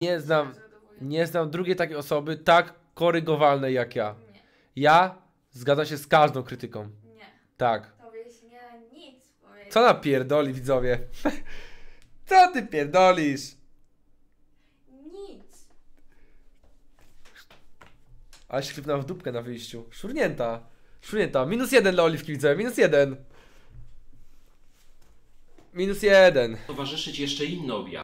Nie znam, nie znam drugiej takiej osoby tak korygowalnej jak ja. Nie. Ja zgadzam się z każdą krytyką. Nie. Tak. Co na pierdoli widzowie? Co ty pierdolisz? Nic. Ale się w dupkę na wyjściu. Szurnięta. Szurnięta. Minus jeden dla Oliwki widzowie, minus jeden. Minus jeden. Towarzyszyć jeszcze inny